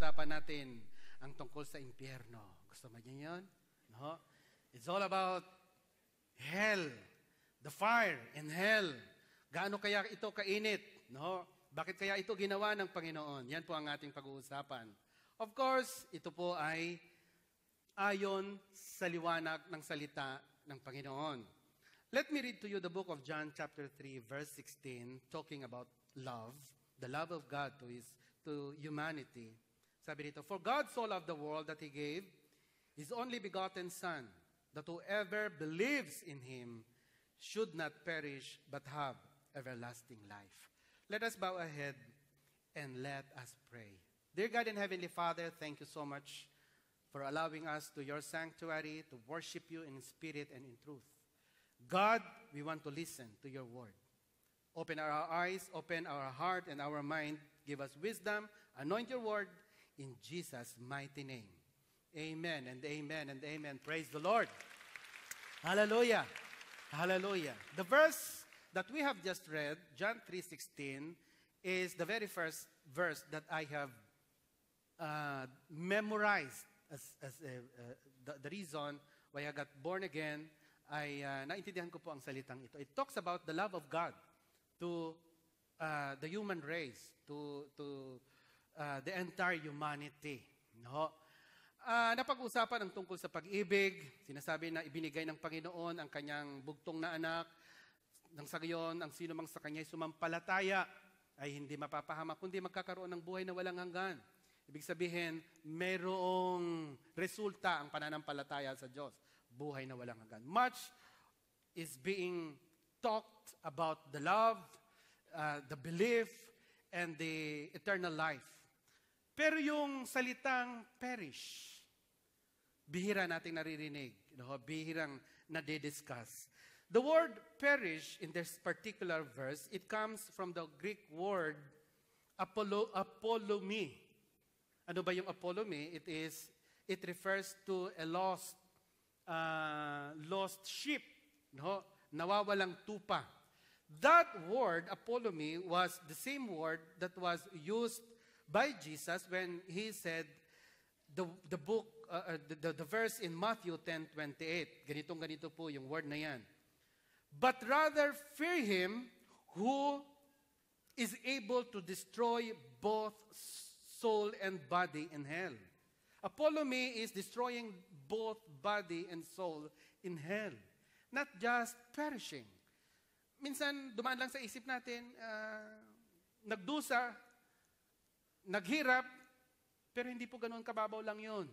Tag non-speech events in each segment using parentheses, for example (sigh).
pag-uusapan natin ang tungkol sa impyerno. Gusto mo niyo yun? No? It's all about hell, the fire in hell. Gaano kaya ito kainit? No? Bakit kaya ito ginawa ng Panginoon? Yan po ang ating pag-uusapan. Of course, ito po ay ayon sa liwanag ng salita ng Panginoon. Let me read to you the book of John chapter 3 verse 16 talking about love, the love of God to his to humanity. Sabi dito, For God so loved the world that He gave His only begotten Son, that whoever believes in Him should not perish but have everlasting life. Let us bow our head and let us pray. Dear God and Heavenly Father, thank you so much for allowing us to your sanctuary to worship you in spirit and in truth. God, we want to listen to your word. Open our eyes, open our heart and our mind. Give us wisdom, anoint your word, in Jesus' mighty name. Amen and amen and amen. Praise the Lord. Hallelujah. Hallelujah. The verse that we have just read, John 3:16, is the very first verse that I have uh, memorized as, as uh, uh, the, the, reason why I got born again. I uh, naintindihan ko po ang salitang ito. It talks about the love of God to uh, the human race, to, to uh, the entire humanity. No? Uh, napag-usapan ang tungkol sa pag-ibig. Sinasabi na ibinigay ng Panginoon ang kanyang bugtong na anak. Nang sa gayon, ang sino mang sa kanya'y sumampalataya ay hindi mapapahama, kundi magkakaroon ng buhay na walang hanggan. Ibig sabihin, mayroong resulta ang pananampalataya sa Diyos. Buhay na walang hanggan. Much is being talked about the love, uh, the belief, and the eternal life pero yung salitang perish, bihira nating naririnig, no? bihirang nade-discuss. The word perish in this particular verse, it comes from the Greek word apolo, apolomi. Ano ba yung apolomi? It is, it refers to a lost, uh, lost ship, no? nawawalang tupa. That word, apolomi, was the same word that was used by Jesus when he said the, the book, uh, uh the, the, the verse in Matthew 10.28. Ganitong ganito po yung word na yan. But rather fear Him who is able to destroy both soul and body in hell. Apollomy is destroying both body and soul in hell. Not just perishing. Minsan, dumaan lang sa isip natin, uh, nagdusa, naghirap, pero hindi po ganoon kababaw lang yon.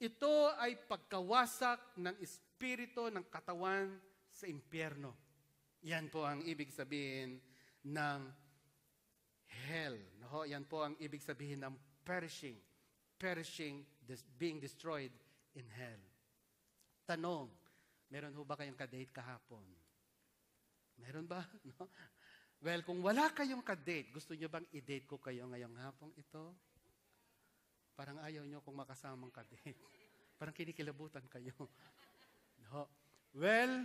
Ito ay pagkawasak ng espiritu ng katawan sa impyerno. Yan po ang ibig sabihin ng hell. No, yan po ang ibig sabihin ng perishing. Perishing, this, being destroyed in hell. Tanong, meron ho ba kayong kadate kahapon? Meron ba? (laughs) No? Well, kung wala kayong kadate, gusto nyo bang i-date ko kayo ngayong hapong ito? Parang ayaw nyo kung makasamang kadate. (laughs) Parang kinikilabutan kayo. (laughs) No. Well,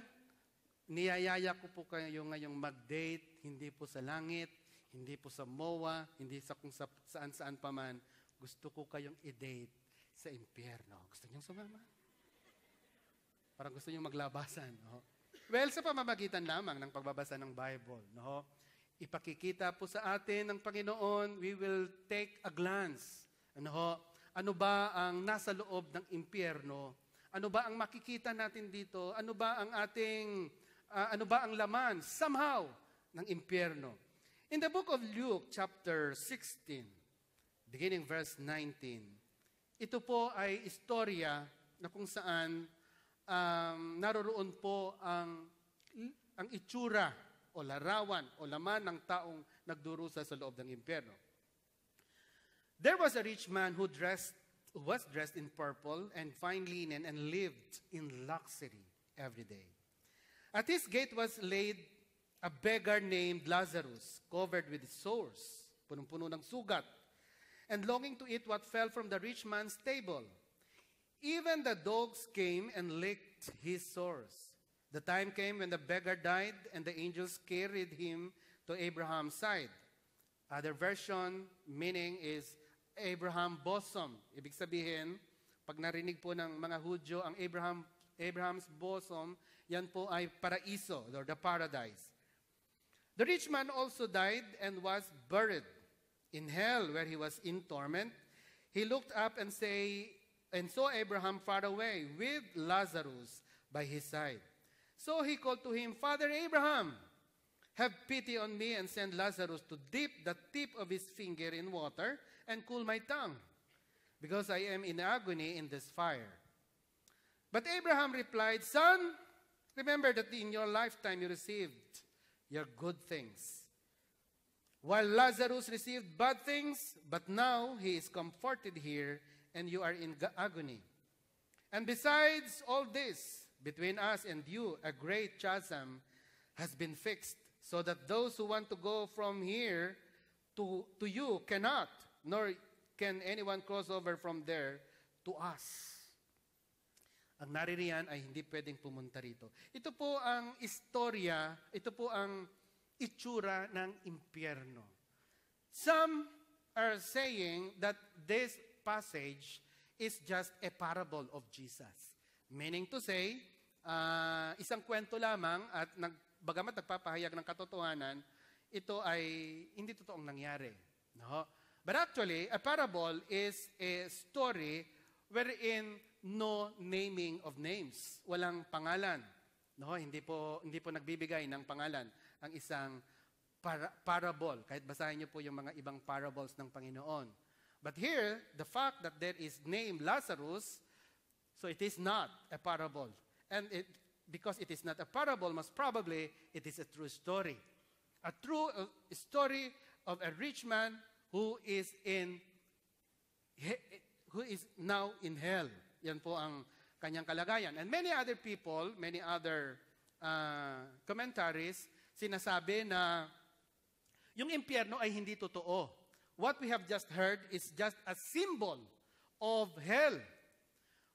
niyayaya ko po kayo ngayong mag-date, hindi po sa langit, hindi po sa MOA, hindi sa kung sa, saan-saan pa man. Gusto ko kayong i-date sa impyerno. Gusto nyo sumama? Parang gusto nyo maglabasan. No? Well, sa pamamagitan lamang ng pagbabasa ng Bible, no? Ipakikita po sa atin ng Panginoon, we will take a glance. Ano ho? Ano ba ang nasa loob ng impyerno? Ano ba ang makikita natin dito? Ano ba ang ating uh, ano ba ang laman somehow ng impyerno? In the book of Luke chapter 16, beginning verse 19, ito po ay istorya na kung saan um, naroroon po ang, ang itsura o larawan o laman ng taong nagdurusa sa loob ng impyerno. There was a rich man who dressed was dressed in purple and fine linen and lived in luxury every day. At his gate was laid a beggar named Lazarus, covered with sores, punong-puno ng sugat, and longing to eat what fell from the rich man's table. Even the dogs came and licked his sores. The time came when the beggar died, and the angels carried him to Abraham's side. Other version, meaning is Abraham bosom. Ibig sabihin, pag narinig po ng mga Hudyo ang Abraham, Abraham's bosom, yan po ay paraiso or the paradise. The rich man also died and was buried in hell where he was in torment. He looked up and say, and saw Abraham far away with Lazarus by his side. So he called to him, Father Abraham, have pity on me and send Lazarus to dip the tip of his finger in water and cool my tongue, because I am in agony in this fire. But Abraham replied, Son, remember that in your lifetime you received your good things, while Lazarus received bad things, but now he is comforted here and you are in agony. And besides all this, between us and you, a great chasm has been fixed, so that those who want to go from here to, to you cannot, nor can anyone cross over from there to us. Ang naririyan ay hindi pwedeng pumunta rito. Ito po ang istorya, ito po ang itsura ng impyerno. Some are saying that this passage is just a parable of Jesus. Meaning to say, uh, isang kwento lamang at nag, bagamat nagpapahayag ng katotohanan, ito ay hindi totoong nangyari. No? But actually, a parable is a story wherein no naming of names. Walang pangalan. No, hindi po hindi po nagbibigay ng pangalan ang isang para- parable. Kahit basahin niyo po yung mga ibang parables ng Panginoon. But here, the fact that there is named Lazarus, so it is not a parable. And it, because it is not a parable, most probably it is a true story. A true uh, story of a rich man who is in who is now in hell. Yan po ang kanyang kalagayan. And many other people, many other uh, commentaries, sinasabi na yung impyerno ay hindi totoo. What we have just heard is just a symbol of hell.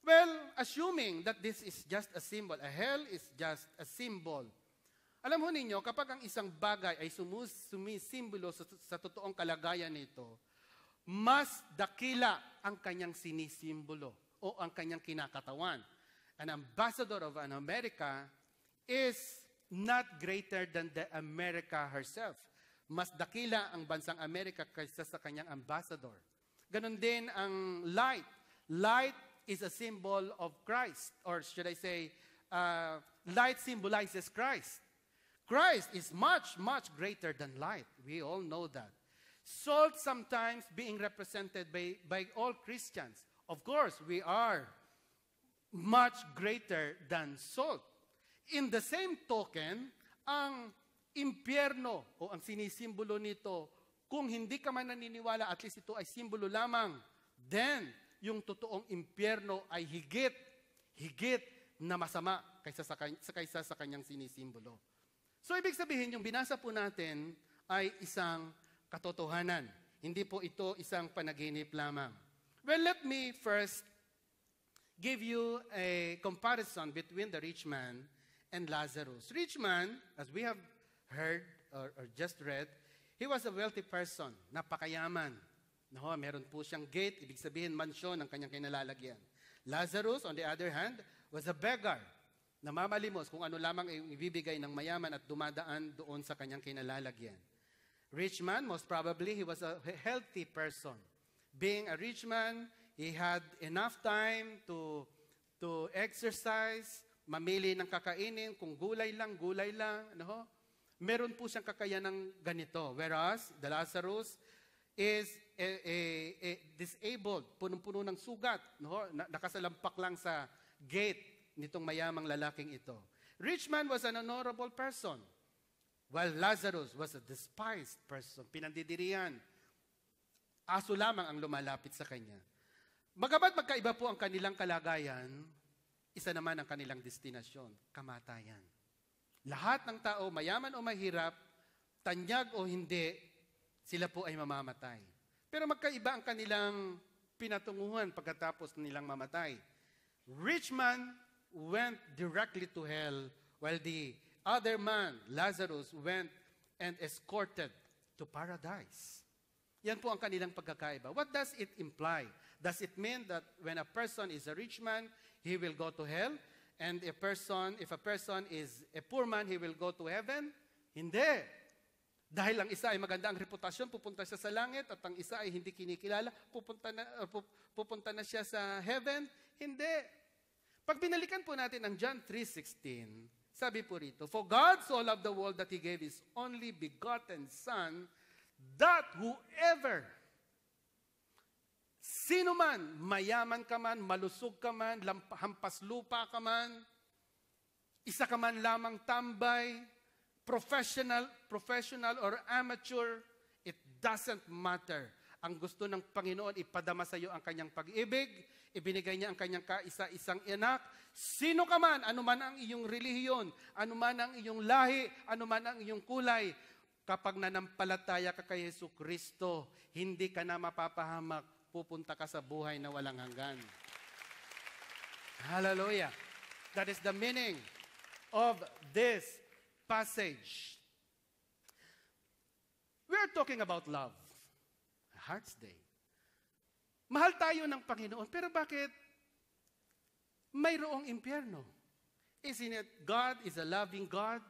Well, assuming that this is just a symbol, a hell is just a symbol. Alam ho ninyo, kapag ang isang bagay ay sumus, sumisimbolo sa, sa totoong kalagayan nito, mas dakila ang kanyang sinisimbolo o ang kanyang kinakatawan. An ambassador of an America is not greater than the America herself. Mas dakila ang bansang Amerika kaysa sa kanyang ambassador. Ganon din ang light. Light is a symbol of Christ. Or should I say, uh, light symbolizes Christ. Christ is much, much greater than light. We all know that. Salt sometimes being represented by, by all Christians. Of course, we are much greater than salt. In the same token, ang impyerno o ang sinisimbolo nito, kung hindi ka man naniniwala, at least ito ay simbolo lamang, then yung totoong impyerno ay higit, higit na masama kaysa sa, kaysa sa kanyang sinisimbolo. So ibig sabihin, yung binasa po natin ay isang katotohanan. Hindi po ito isang panaginip lamang. Well, let me first give you a comparison between the rich man and Lazarus. Rich man, as we have heard or, or just read, he was a wealthy person, napakayaman. Naho, meron po siyang gate, ibig sabihin mansyon ang kanyang kinalalagyan. Lazarus, on the other hand, was a beggar, namamalimos kung ano lamang ibibigay ng mayaman at dumadaan doon sa kanyang kinalalagyan. Rich man, most probably, he was a healthy person. Being a rich man, he had enough time to, to exercise, mamili ng kakainin, kung gulay lang, gulay lang, ano meron po siyang kakayanang ganito. Whereas, the Lazarus is eh, eh, eh, disabled, punong-puno ng sugat, no? nakasalampak lang sa gate nitong mayamang lalaking ito. Rich man was an honorable person, while Lazarus was a despised person, pinandidirian. Aso lamang ang lumalapit sa kanya. Magabat magkaiba po ang kanilang kalagayan, isa naman ang kanilang destinasyon, kamatayan. Lahat ng tao, mayaman o mahirap, tanyag o hindi, sila po ay mamamatay. Pero magkaiba ang kanilang pinatunguhan pagkatapos nilang mamatay. Rich man went directly to hell, while the other man, Lazarus, went and escorted to paradise. Yan po ang kanilang pagkakaiba. What does it imply? Does it mean that when a person is a rich man, he will go to hell? and a person, if a person is a poor man, he will go to heaven? Hindi. Dahil ang isa ay maganda ang reputasyon, pupunta siya sa langit, at ang isa ay hindi kinikilala, pupunta na, uh, pupunta na siya sa heaven? Hindi. Pag binalikan po natin ang John 3.16, sabi po rito, For God so loved the world that He gave His only begotten Son, that whoever Sino man, mayaman ka man, malusog ka man, lamp- hampas lupa ka man, isa ka man lamang tambay, professional, professional or amateur, it doesn't matter. Ang gusto ng Panginoon, ipadama sa iyo ang kanyang pag-ibig, ibinigay niya ang kanyang kaisa-isang anak. Sino ka man, anuman ang iyong relihiyon, anuman ang iyong lahi, anuman ang iyong kulay, kapag nanampalataya ka kay Yesu Kristo, hindi ka na mapapahamak pupunta ka sa buhay na walang hanggan. Hallelujah. That is the meaning of this passage. We're talking about love. Heart's Day. Mahal tayo ng Panginoon, pero bakit mayroong impyerno? Isn't it God is a loving God?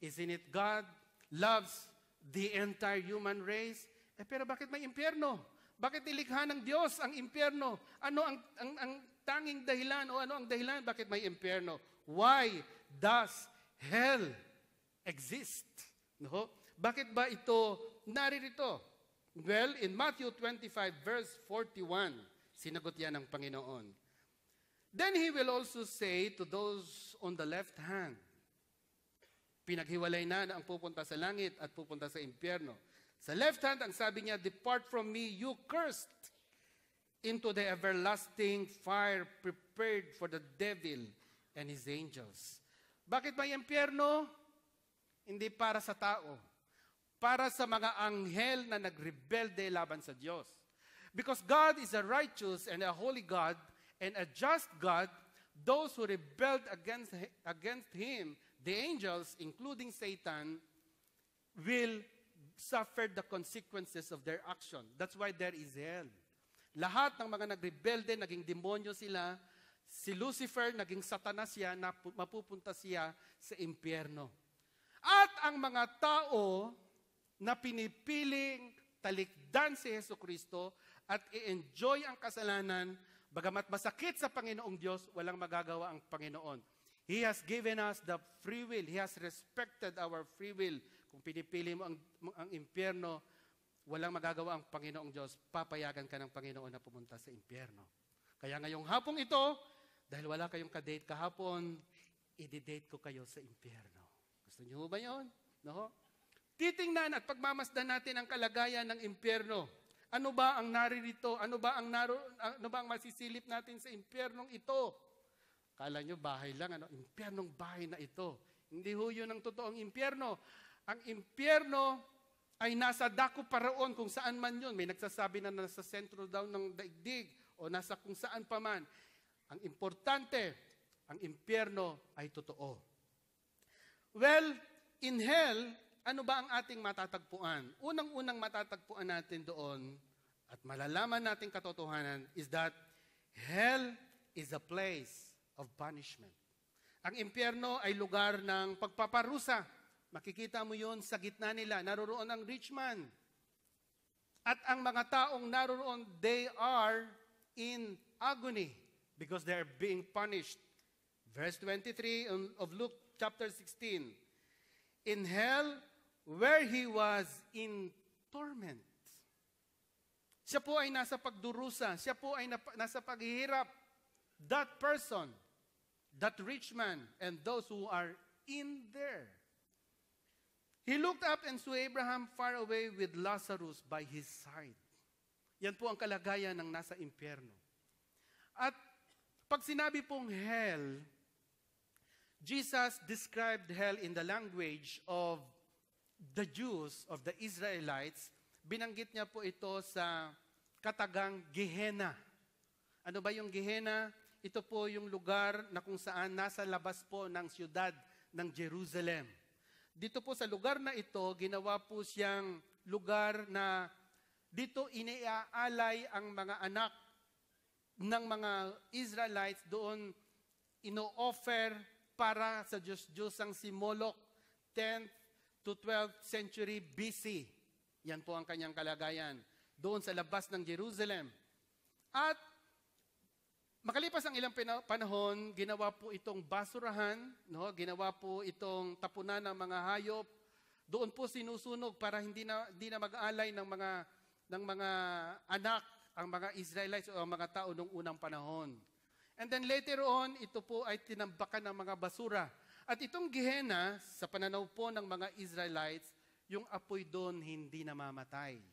Isn't it God loves the entire human race? Eh, pero bakit may impyerno? Bakit nilikha ng Diyos ang impyerno? Ano ang, ang, ang tanging dahilan o ano ang dahilan bakit may impyerno? Why does hell exist? No? Bakit ba ito naririto? Well, in Matthew 25 verse 41, sinagot yan ng Panginoon. Then he will also say to those on the left hand, pinaghiwalay na na ang pupunta sa langit at pupunta sa impyerno. Sa left hand, ang sabi niya, Depart from me, you cursed, into the everlasting fire prepared for the devil and his angels. Bakit ba impyerno? Hindi para sa tao. Para sa mga anghel na nagrebelde laban sa Diyos. Because God is a righteous and a holy God and a just God, those who rebelled against, against Him, the angels, including Satan, will suffered the consequences of their action. That's why there is hell. Lahat ng mga nagrebelde, naging demonyo sila. Si Lucifer, naging satanas siya, na mapupunta siya sa impyerno. At ang mga tao na pinipiling talikdan si Yesu Kristo at i-enjoy ang kasalanan, bagamat masakit sa Panginoong Diyos, walang magagawa ang Panginoon. He has given us the free will. He has respected our free will kung pinipili mo ang, ang impyerno, walang magagawa ang Panginoong Diyos, papayagan ka ng Panginoon na pumunta sa impyerno. Kaya ngayong hapong ito, dahil wala kayong kadate kahapon, i-date ko kayo sa impyerno. Gusto niyo ba yon? No? Titingnan at pagmamasdan natin ang kalagayan ng impyerno. Ano ba ang naririto? Ano ba ang naro, ano ba ang masisilip natin sa impyernong ito? Kala nyo bahay lang, ano? Impyernong bahay na ito. Hindi ho yun ang totoong impyerno. Ang impyerno ay nasa dako paraon kung saan man yun. May nagsasabi na nasa sentro daw ng daigdig o nasa kung saan pa man. Ang importante, ang impyerno ay totoo. Well, in hell, ano ba ang ating matatagpuan? Unang-unang matatagpuan natin doon at malalaman natin katotohanan is that hell is a place of punishment. Ang impyerno ay lugar ng pagpaparusa Makikita mo yon sa gitna nila. Naroroon ang rich man. At ang mga taong naroroon, they are in agony because they are being punished. Verse 23 of Luke chapter 16. In hell, where he was in torment. Siya po ay nasa pagdurusa. Siya po ay nasa paghihirap. That person, that rich man, and those who are in there. He looked up and saw Abraham far away with Lazarus by his side. Yan po ang kalagayan ng nasa impyerno. At pag sinabi pong hell, Jesus described hell in the language of the Jews, of the Israelites. Binanggit niya po ito sa katagang Gehenna. Ano ba yung Gehenna? Ito po yung lugar na kung saan nasa labas po ng siyudad ng Jerusalem dito po sa lugar na ito, ginawa po siyang lugar na dito iniaalay ang mga anak ng mga Israelites doon ino-offer para sa Diyos-Diyos ang Simolok 10th to 12th century BC. Yan po ang kanyang kalagayan. Doon sa labas ng Jerusalem. At Makalipas ang ilang panahon, ginawa po itong basurahan, no? ginawa po itong tapunan ng mga hayop. Doon po sinusunog para hindi na, hindi na mag-alay ng mga, ng mga anak, ang mga Israelites o ang mga tao noong unang panahon. And then later on, ito po ay tinambakan ng mga basura. At itong Gehenna, sa pananaw po ng mga Israelites, yung apoy doon hindi namamatay.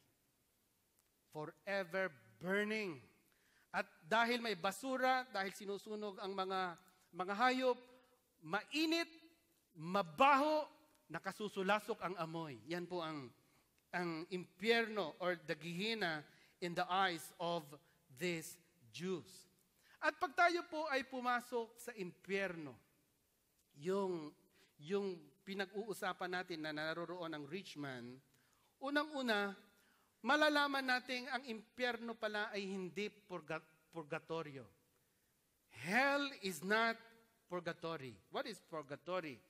Forever burning. At dahil may basura, dahil sinusunog ang mga, mga hayop, mainit, mabaho, nakasusulasok ang amoy. Yan po ang, ang impyerno or dagihina in the eyes of these Jews. At pag tayo po ay pumasok sa impyerno, yung, yung pinag-uusapan natin na naroroon ang rich man, unang-una, malalaman natin ang impyerno pala ay hindi purga- purgatorio. Hell is not purgatory. What is purgatory?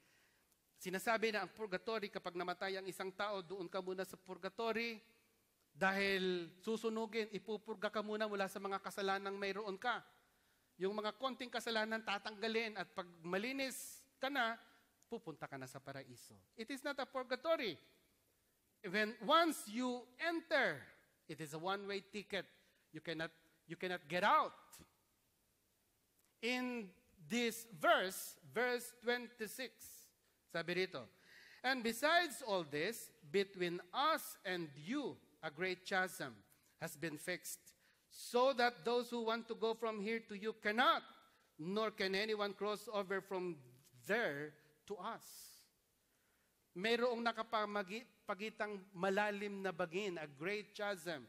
Sinasabi na ang purgatory, kapag namatay ang isang tao, doon ka muna sa purgatory dahil susunugin, ipupurga ka muna mula sa mga kasalanang mayroon ka. Yung mga konting kasalanan tatanggalin at pag malinis ka na, pupunta ka na sa paraiso. It is not a purgatory. when once you enter, it is a one-way ticket. You cannot, you cannot get out. In this verse, verse 26, sabi rito, And besides all this, between us and you, a great chasm has been fixed, so that those who want to go from here to you cannot, nor can anyone cross over from there to us. Mayroong nakapagitang malalim na bagin, a great chasm.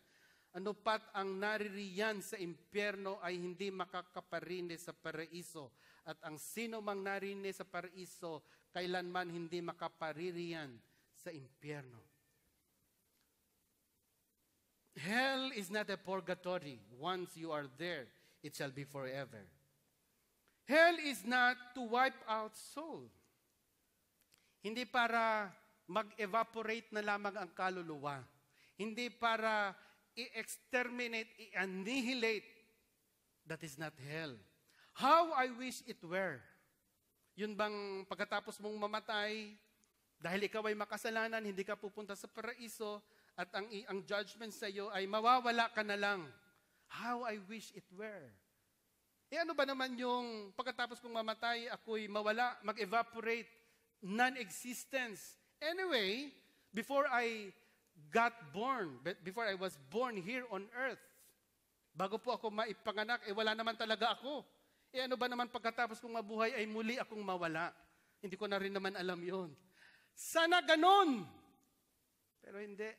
Ano pat ang naririyan sa impyerno ay hindi makakaparine sa paraiso. At ang sino mang narine sa paraiso, kailanman hindi makapaririyan sa impyerno. Hell is not a purgatory. Once you are there, it shall be forever. Hell is not to wipe out souls. Hindi para mag-evaporate na lamang ang kaluluwa. Hindi para i-exterminate, i-annihilate. That is not hell. How I wish it were. Yun bang pagkatapos mong mamatay, dahil ikaw ay makasalanan, hindi ka pupunta sa paraiso, at ang, ang judgment sa iyo ay mawawala ka na lang. How I wish it were. E ano ba naman yung pagkatapos kong mamatay, ako'y mawala, mag-evaporate, non-existence. Anyway, before I got born, before I was born here on earth, bago po ako maipanganak, eh wala naman talaga ako. Eh ano ba naman pagkatapos kong mabuhay ay muli akong mawala? Hindi ko na rin naman alam yon. Sana ganon! Pero hindi.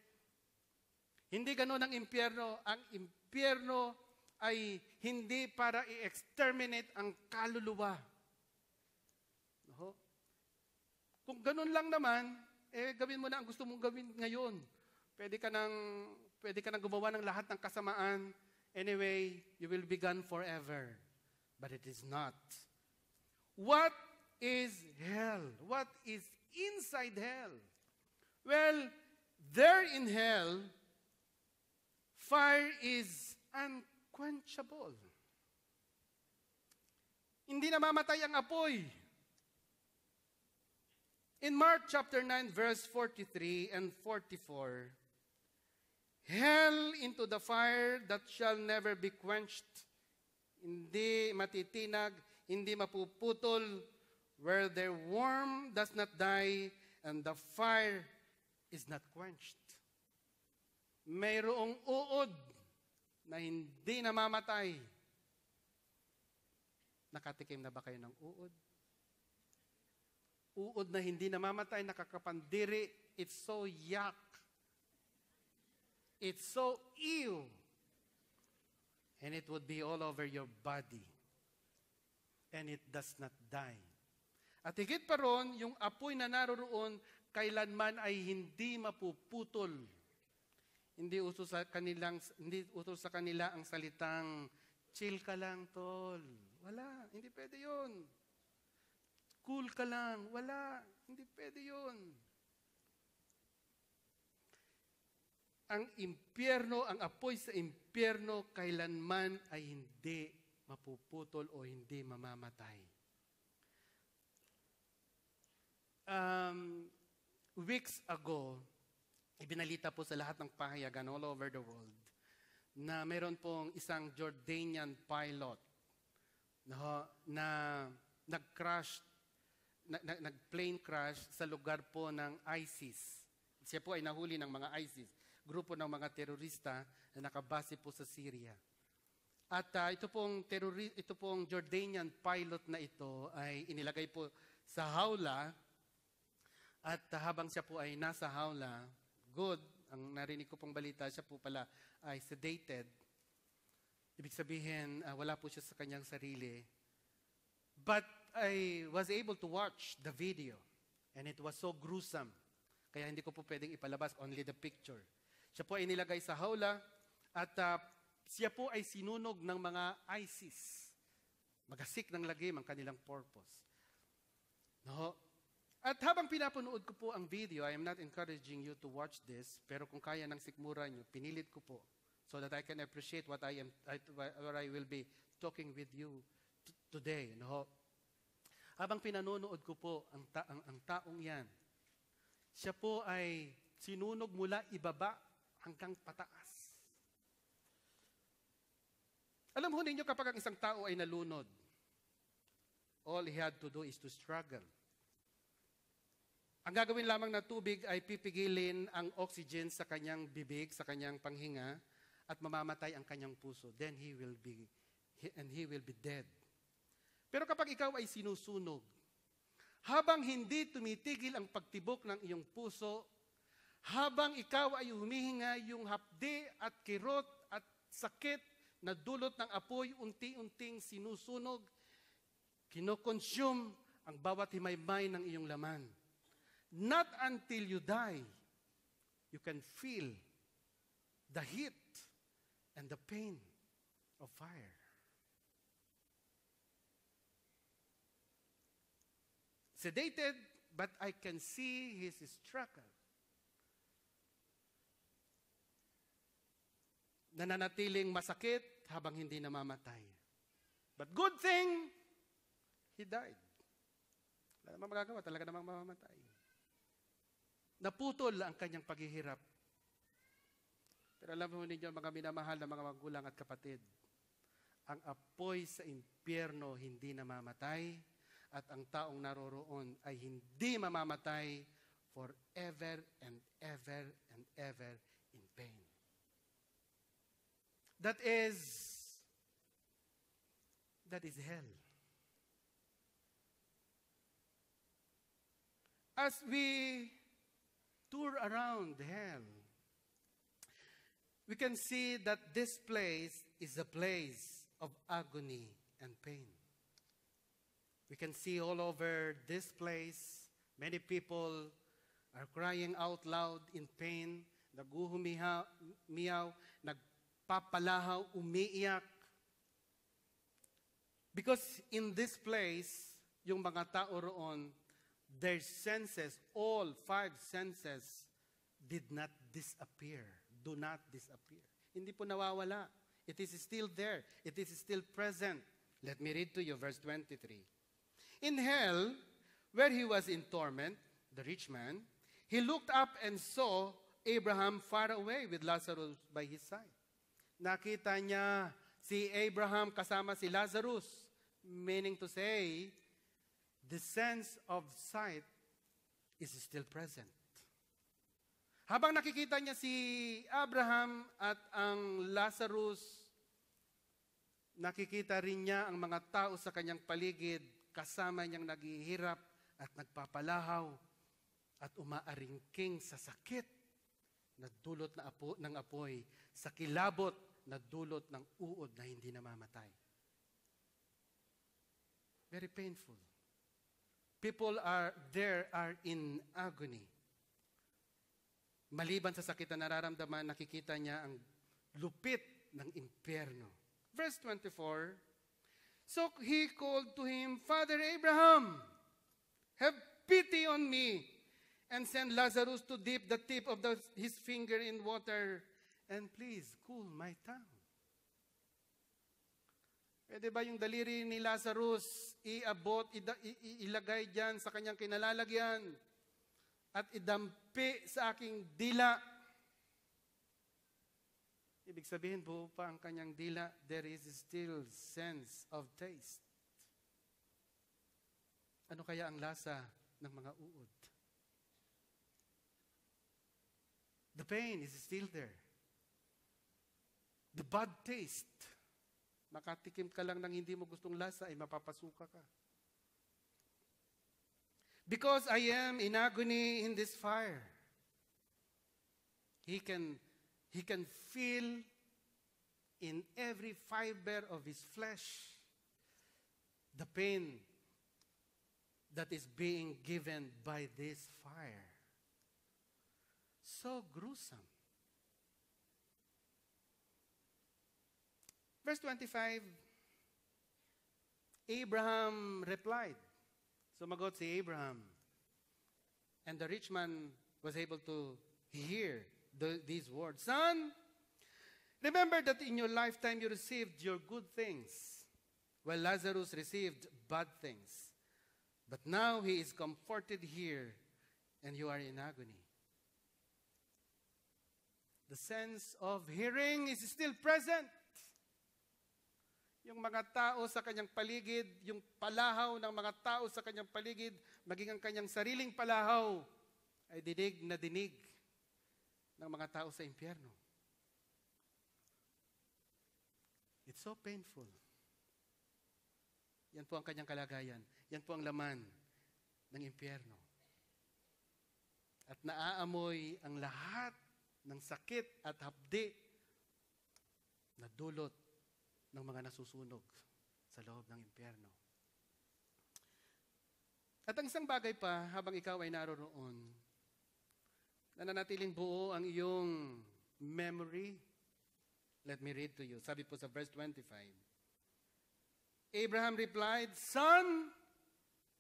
Hindi ganon ang impyerno. Ang impyerno ay hindi para i-exterminate ang kaluluwa Kung ganun lang naman, eh gawin mo na ang gusto mong gawin ngayon. Pwede ka nang pwede ka nang gumawa ng lahat ng kasamaan. Anyway, you will be gone forever. But it is not. What is hell? What is inside hell? Well, there in hell, fire is unquenchable. Hindi namamatay ang apoy. In Mark chapter 9 verse 43 and 44, Hell into the fire that shall never be quenched, hindi matitinag, hindi mapuputol, where their worm does not die and the fire is not quenched. Mayroong uod na hindi namamatay. Nakatikim na ba kayo ng uod? uod na hindi namamatay, nakakapandiri. It's so yuck. It's so ew. And it would be all over your body. And it does not die. At higit pa ron, yung apoy na naroroon, kailanman ay hindi mapuputol. Hindi uso sa kanilang hindi uso sa kanila ang salitang chill ka lang tol. Wala, hindi pwede 'yon. Cool ka lang. Wala. Hindi pwede yun. Ang impyerno, ang apoy sa impyerno, kailanman ay hindi mapuputol o hindi mamamatay. Um, weeks ago, ibinalita po sa lahat ng pahayagan all over the world na meron pong isang Jordanian pilot na, na nag-crash nag-plane crash sa lugar po ng ISIS. Siya po ay nahuli ng mga ISIS, grupo ng mga terorista na nakabase po sa Syria. At uh, ito pong terrorist, ito pong Jordanian pilot na ito ay inilagay po sa hawla at uh, habang siya po ay nasa hawla, good, ang narinig ko pong balita, siya po pala ay sedated. Ibig sabihin, uh, wala po siya sa kanyang sarili But I was able to watch the video. And it was so gruesome. Kaya hindi ko po pwedeng ipalabas, only the picture. Siya po ay nilagay sa hawla at uh, siya po ay sinunog ng mga ISIS. Magasik ng lagim ang kanilang purpose. No? At habang pinapanood ko po ang video, I am not encouraging you to watch this, pero kung kaya ng sikmura nyo, pinilit ko po so that I can appreciate what I, am, what I will be talking with you today. No? Habang pinanonood ko po ang, ta- ang, ang taong yan, siya po ay sinunog mula ibaba hanggang pataas. Alam ho ninyo kapag ang isang tao ay nalunod, all he had to do is to struggle. Ang gagawin lamang na tubig ay pipigilin ang oxygen sa kanyang bibig, sa kanyang panghinga, at mamamatay ang kanyang puso. Then he will be, he, and he will be dead. Pero kapag ikaw ay sinusunog, habang hindi tumitigil ang pagtibok ng iyong puso, habang ikaw ay humihinga yung hapdi at kirot at sakit na dulot ng apoy, unti-unting sinusunog, kinokonsume ang bawat himaymay ng iyong laman. Not until you die, you can feel the heat and the pain of fire. sedated, but I can see his struggle. Nananatiling masakit habang hindi namamatay. But good thing, he died. Wala namang magagawa, talaga namang mamamatay. Naputol ang kanyang paghihirap. Pero alam mo ninyo, mga minamahal na mga magulang at kapatid, ang apoy sa impyerno hindi namamatay, at ang taong naroroon ay hindi mamamatay forever and ever and ever in pain. That is, that is hell. As we tour around hell, we can see that this place is a place of agony and pain. We can see all over this place, many people are crying out loud in pain, naguhumiyaw, nagpapalahaw, umiiyak. Because in this place, yung mga tao roon, their senses, all five senses, did not disappear. Do not disappear. Hindi po nawawala. It is still there. It is still present. Let me read to you verse 23. In hell, where he was in torment, the rich man, he looked up and saw Abraham far away with Lazarus by his side. Nakita niya si Abraham kasama si Lazarus, meaning to say, the sense of sight is still present. Habang nakikita niya si Abraham at ang Lazarus, nakikita rin niya ang mga tao sa kanyang paligid kasama niyang naghihirap at nagpapalahaw at umaaringking sa sakit na dulot na apo, ng apoy, sa kilabot na dulot ng uod na hindi namamatay. Very painful. People are there are in agony. Maliban sa sakit na nararamdaman, nakikita niya ang lupit ng impyerno. Verse 24, So he called to him, Father Abraham, have pity on me and send Lazarus to dip the tip of the, his finger in water and please cool my tongue. Pwede ba yung daliri ni Lazarus iabot, ida, i, ilagay dyan sa kanyang kinalalagyan at idampi sa aking dila Ibig sabihin, buo pa ang kanyang dila, there is still sense of taste. Ano kaya ang lasa ng mga uod? The pain is still there. The bad taste. Makatikim ka lang ng hindi mo gustong lasa, ay mapapasuka ka. Because I am in agony in this fire. He can He can feel in every fiber of his flesh the pain that is being given by this fire. So gruesome. Verse 25, Abraham replied. "So Sumagot si Abraham. And the rich man was able to hear the, these words Son, remember that in your lifetime you received your good things, while Lazarus received bad things. But now he is comforted here, and you are in agony. The sense of hearing is still present. Yung mga tao sa kanyang paligid, yung palahaw ng mga tao sa kanyang paligid, maging ang kanyang sariling palahaw, ay dinig na dinig ng mga tao sa impyerno. It's so painful. Yan po ang kanyang kalagayan. Yan po ang laman ng impyerno. At naaamoy ang lahat ng sakit at hapdi na dulot ng mga nasusunog sa loob ng impyerno. At ang isang bagay pa, habang ikaw ay naroroon, nananatiling buo ang iyong memory? Let me read to you. Sabi po sa verse 25. Abraham replied, Son,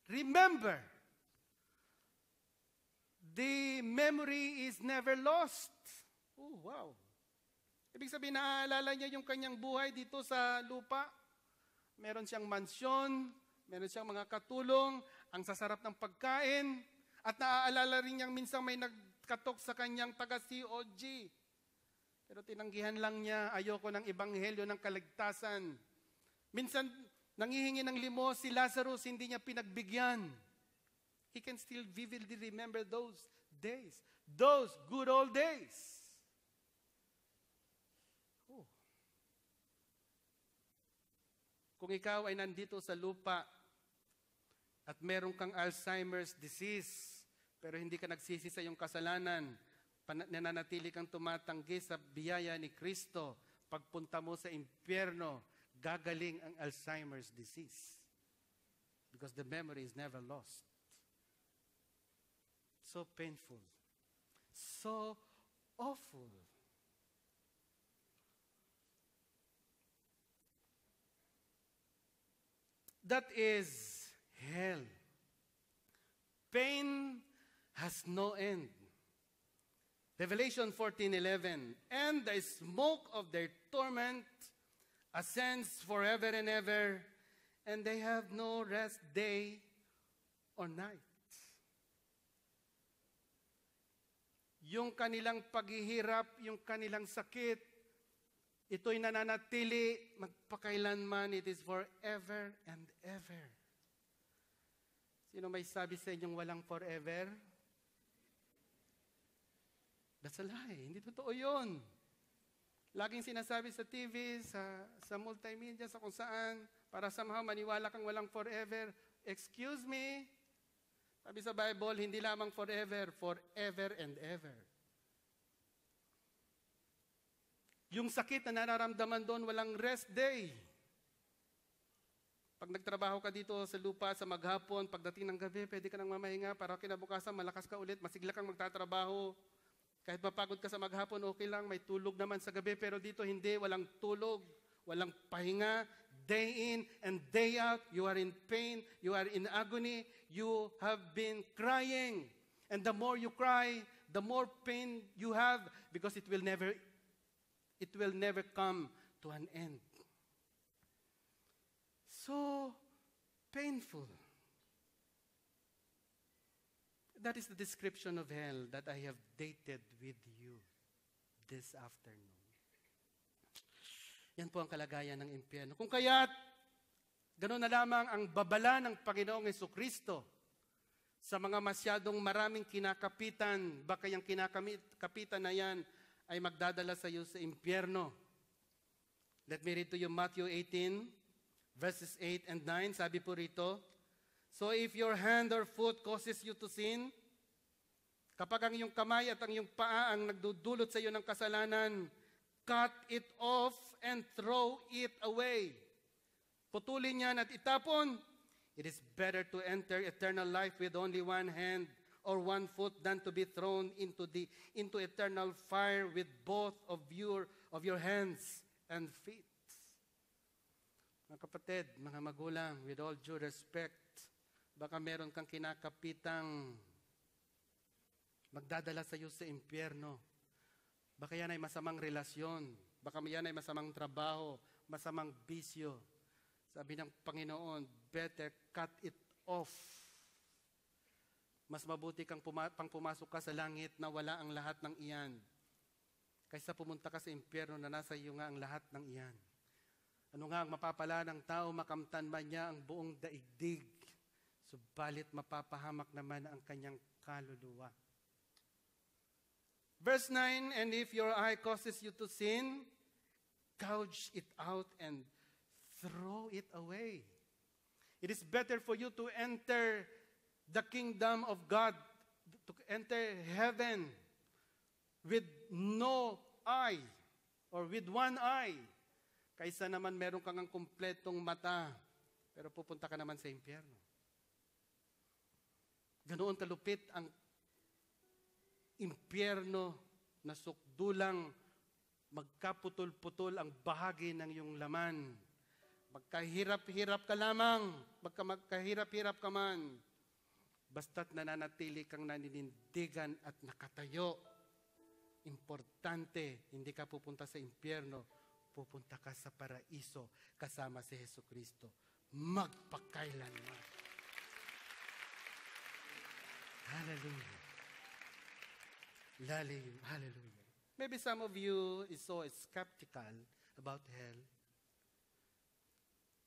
remember, the memory is never lost. Oh, wow. Ibig sabihin, naaalala niya yung kanyang buhay dito sa lupa. Meron siyang mansyon, meron siyang mga katulong, ang sasarap ng pagkain, at naaalala rin niyang minsan may nag katok sa kanyang taga-COG. Pero tinanggihan lang niya, ayoko ng ebanghelyo ng kaligtasan. Minsan, nangihingi ng limos si Lazarus, hindi niya pinagbigyan. He can still vividly remember those days, those good old days. Oh. Kung ikaw ay nandito sa lupa at meron kang Alzheimer's disease, pero hindi ka nagsisi sa iyong kasalanan, nananatili kang tumatanggi sa biyaya ni Kristo, pagpunta mo sa impyerno, gagaling ang Alzheimer's disease. Because the memory is never lost. So painful. So awful. That is hell. Pain has no end. Revelation 14:11 And the smoke of their torment ascends forever and ever, and they have no rest day or night. Yung kanilang paghihirap, yung kanilang sakit, ito'y nananatili magpakailanman. It is forever and ever. Sino may sabi sa inyong walang forever? Forever. That's a lie. Hindi totoo yun. Laging sinasabi sa TV, sa, sa multimedia, sa kung saan, para somehow maniwala kang walang forever. Excuse me. Sabi sa Bible, hindi lamang forever, forever and ever. Yung sakit na nararamdaman doon, walang rest day. Pag nagtrabaho ka dito sa lupa, sa maghapon, pagdating ng gabi, pwede ka nang mamahinga para kinabukasan, malakas ka ulit, masigla kang magtatrabaho. Kahit mapagod ka sa maghapon, okay lang, may tulog naman sa gabi, pero dito hindi, walang tulog, walang pahinga, day in and day out, you are in pain, you are in agony, you have been crying. And the more you cry, the more pain you have because it will never it will never come to an end. So painful that is the description of hell that I have dated with you this afternoon. Yan po ang kalagayan ng impyerno. Kung kaya't, ganoon na lamang ang babala ng Panginoong Yeso Kristo sa mga masyadong maraming kinakapitan, baka yung kinakapitan na yan ay magdadala sa iyo sa impyerno. Let me read to you Matthew 18, verses 8 and 9. Sabi po rito, So if your hand or foot causes you to sin, kapag ang iyong kamay at ang iyong paa ang nagdudulot sa iyo ng kasalanan, cut it off and throw it away. Putulin yan at itapon. It is better to enter eternal life with only one hand or one foot than to be thrown into the into eternal fire with both of your of your hands and feet. Mga kapatid, mga magulang, with all due respect, Baka meron kang kinakapitang magdadala sa iyo sa impyerno. Baka yan ay masamang relasyon. Baka yan ay masamang trabaho, masamang bisyo. Sabi ng Panginoon, better cut it off. Mas mabuti kang puma- pang pumasok ka sa langit na wala ang lahat ng iyan kaysa pumunta ka sa impyerno na nasa iyo nga ang lahat ng iyan. Ano nga ang mapapala ng tao, makamtan man niya ang buong daigdig. Subalit mapapahamak naman ang kanyang kaluluwa. Verse 9, And if your eye causes you to sin, gouge it out and throw it away. It is better for you to enter the kingdom of God, to enter heaven with no eye or with one eye kaysa naman meron kang ang kumpletong mata pero pupunta ka naman sa impyerno. Ganoon kalupit ang impyerno na sukdulang magkaputol-putol ang bahagi ng iyong laman. Magkahirap-hirap ka lamang, magka magkahirap-hirap ka man, basta't nananatili kang naninindigan at nakatayo. Importante, hindi ka pupunta sa impyerno, pupunta ka sa paraiso kasama si Heso Kristo magpakailanman. Hallelujah. Lalim. Hallelujah. Maybe some of you is so skeptical about hell.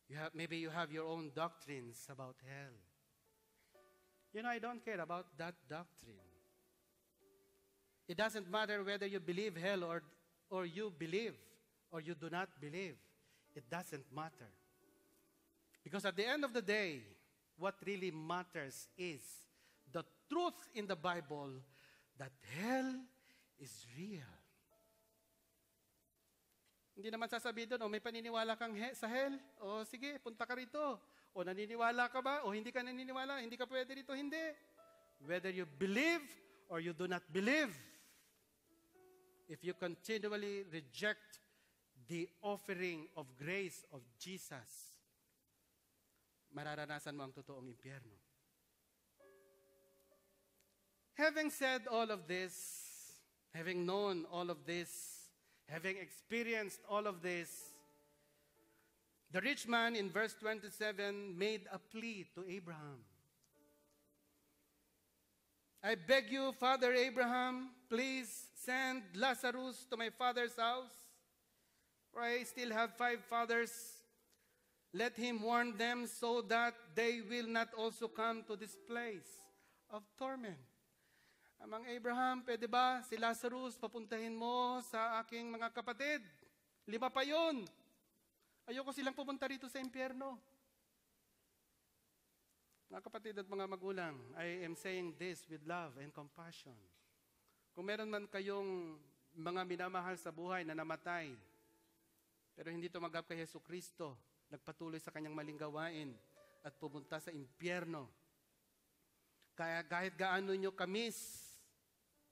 You have, maybe you have your own doctrines about hell. You know, I don't care about that doctrine. It doesn't matter whether you believe hell or, or you believe or you do not believe. It doesn't matter. Because at the end of the day, what really matters is the truth in the Bible that hell is real. Hindi naman sasabi doon, o oh, may paniniwala kang he- sa hell, o oh, sige, punta ka rito. O naniniwala ka ba? O hindi ka naniniwala, hindi ka pwede rito, hindi. Whether you believe or you do not believe, if you continually reject the offering of grace of Jesus, mararanasan mo ang totoong impyerno. Having said all of this, having known all of this, having experienced all of this, the rich man in verse 27 made a plea to Abraham. I beg you, Father Abraham, please send Lazarus to my father's house, for I still have five fathers. Let him warn them so that they will not also come to this place of torment. Amang Abraham, pwede ba si Lazarus papuntahin mo sa aking mga kapatid? Lima pa yon. Ayoko silang pumunta rito sa impyerno. Mga kapatid at mga magulang, I am saying this with love and compassion. Kung meron man kayong mga minamahal sa buhay na namatay, pero hindi tumanggap kay Yesu Kristo, nagpatuloy sa kanyang maling gawain at pumunta sa impyerno. Kaya kahit gaano nyo kamis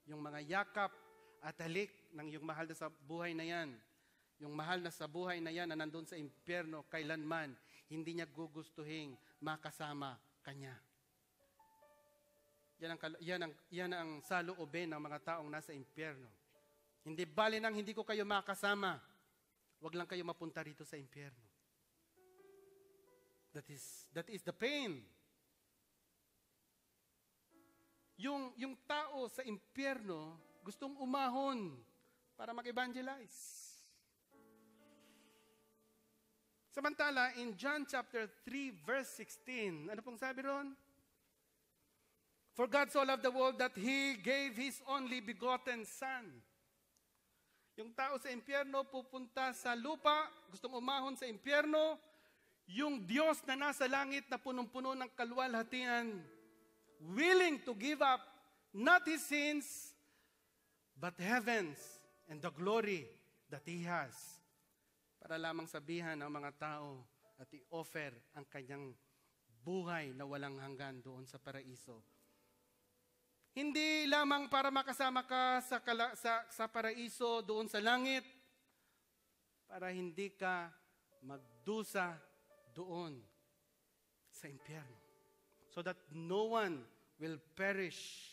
yung mga yakap at halik ng iyong mahal na sa buhay na yan. Yung mahal na sa buhay na yan na nandun sa impyerno kailanman, hindi niya gugustuhin makasama kanya. Yan ang, yan ang, yan ang saloobin ng mga taong nasa impyerno. Hindi bali nang hindi ko kayo makasama. wag lang kayo mapunta rito sa impyerno. That is, that is the pain yung, yung tao sa impyerno gustong umahon para mag-evangelize. Samantala, in John chapter 3, verse 16, ano pong sabi ron? For God so loved the world that He gave His only begotten Son. Yung tao sa impyerno pupunta sa lupa, gustong umahon sa impyerno, yung Diyos na nasa langit na punong-puno ng kalwalhatian, willing to give up not his sins, but heavens and the glory that he has para lamang sabihan ang mga tao at i-offer ang kanyang buhay na walang hanggan doon sa paraiso. Hindi lamang para makasama ka sa, kala, sa, sa paraiso doon sa langit, para hindi ka magdusa doon sa impyerno. So that no one will perish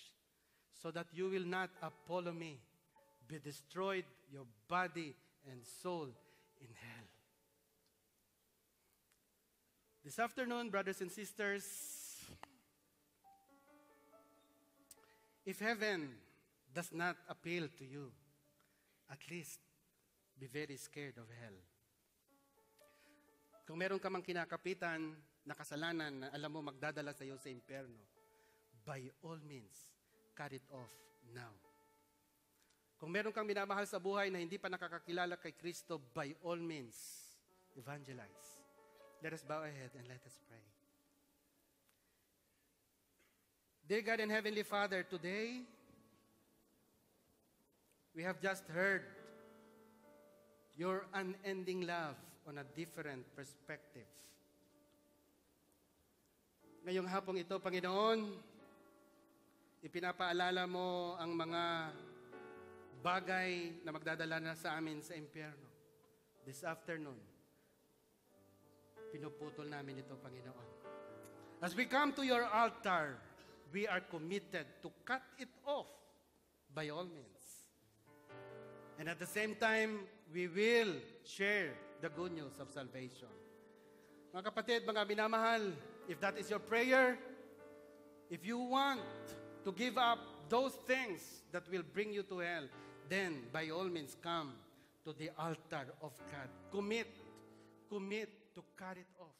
so that you will not, Apollo me, be destroyed, your body and soul in hell. This afternoon, brothers and sisters, if heaven does not appeal to you, at least be very scared of hell. Kung meron ka mang kinakapitan na kasalanan na alam mo magdadala sa iyo sa impyerno, by all means, cut it off now. Kung meron kang minamahal sa buhay na hindi pa nakakakilala kay Kristo, by all means, evangelize. Let us bow ahead and let us pray. Dear God and Heavenly Father, today, we have just heard your unending love on a different perspective. Ngayong hapong ito, Panginoon, Ipinapaalala mo ang mga bagay na magdadala na sa amin sa impyerno. This afternoon, pinuputol namin ito, Panginoon. As we come to your altar, we are committed to cut it off by all means. And at the same time, we will share the good news of salvation. Mga kapatid, mga minamahal, if that is your prayer, if you want to give up those things that will bring you to hell, then by all means come to the altar of God. Commit, commit to cut it off.